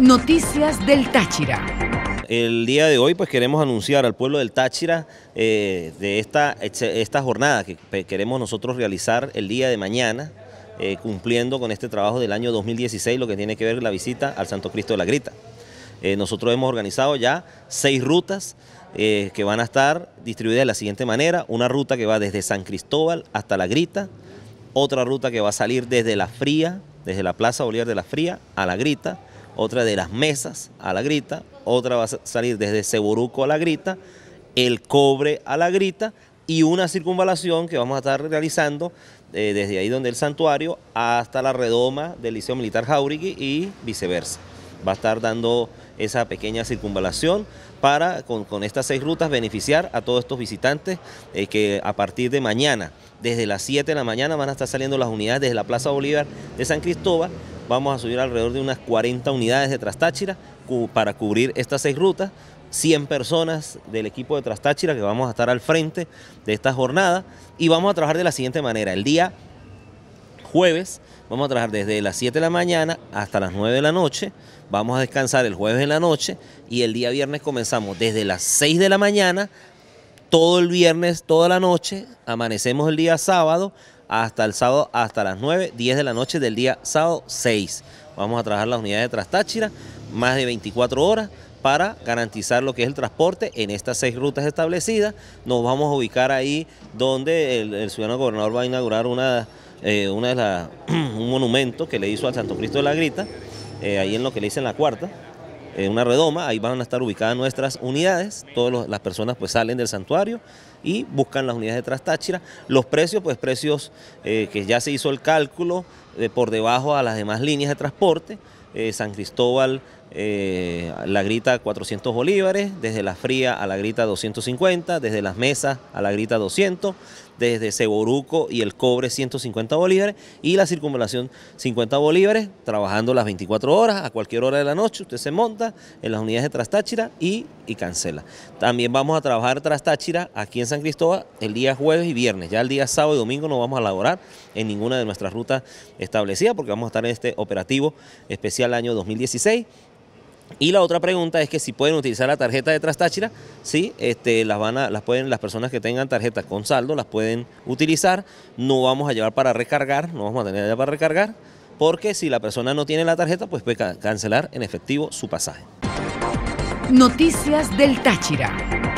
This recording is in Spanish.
Noticias del Táchira. El día de hoy pues queremos anunciar al pueblo del Táchira eh, de esta, jornada que queremos nosotros realizar el día de mañana, eh, cumpliendo con este trabajo del año 2016, lo que tiene que ver la visita al Santo Cristo de la Grita. Eh, nosotros hemos organizado ya seis rutas que van a estar distribuidas de la siguiente manera, una ruta que va desde San Cristóbal hasta la Grita, otra ruta que va a salir desde la Fría, desde la Plaza Bolívar de la Fría a la Grita, otra de las mesas a la grita, otra va a salir desde Ceboruco a la grita, el cobre a la grita y una circunvalación que vamos a estar realizando eh, desde ahí donde el santuario hasta la redoma del Liceo Militar Jauregui y viceversa. Va a estar dando esa pequeña circunvalación para con, estas seis rutas beneficiar a todos estos visitantes eh, que a partir de mañana, desde las 7 de la mañana van a estar saliendo las unidades desde la Plaza Bolívar de San Cristóbal vamos a subir alrededor de unas 40 unidades de Trastáchira para cubrir estas seis rutas. 100 personas del equipo de Trastáchira que vamos a estar al frente de esta jornada y vamos a trabajar de la siguiente manera. El día jueves vamos a trabajar desde las 7 de la mañana hasta las 9 de la noche, vamos a descansar el jueves en la noche y el día viernes comenzamos desde las 6 de la mañana, todo el viernes, toda la noche, amanecemos el día sábado hasta el sábado, hasta las 9, 10 de la noche del día sábado 6. Vamos a trabajar las unidades de Trastáchira, más de 24 horas para garantizar lo que es el transporte en estas seis rutas establecidas. Nos vamos a ubicar ahí donde el, ciudadano gobernador va a inaugurar una, eh, una de un monumento que le hizo al Santo Cristo de la Grita, eh, ahí en lo que le dicen la cuarta, en una redoma, ahí van a estar ubicadas nuestras unidades, todas las personas pues salen del santuario y buscan las unidades de Trastáchira. Los precios, pues precios eh, que ya se hizo el cálculo, por debajo a las demás líneas de transporte. Eh, San Cristóbal, eh, la grita 400 bolívares, desde la fría a la grita 250, desde las mesas a la grita 200, desde Ceboruco y el cobre 150 bolívares y la circunvalación 50 bolívares, trabajando las 24 horas, a cualquier hora de la noche, usted se monta en las unidades de Trastáchira y, y cancela. También vamos a trabajar Trastáchira aquí en San Cristóbal el día jueves y viernes, ya el día sábado y domingo no vamos a laborar en ninguna de nuestras rutas eh, establecida porque vamos a estar en este operativo especial año 2016. Y la otra pregunta es que si pueden utilizar la tarjeta de Trastáchira, sí, este, las, van a, las, pueden, las personas que tengan tarjetas con saldo las pueden utilizar, no vamos a llevar para recargar, no vamos a tener allá para recargar, porque si la persona no tiene la tarjeta, pues puede cancelar en efectivo su pasaje. Noticias del Táchira.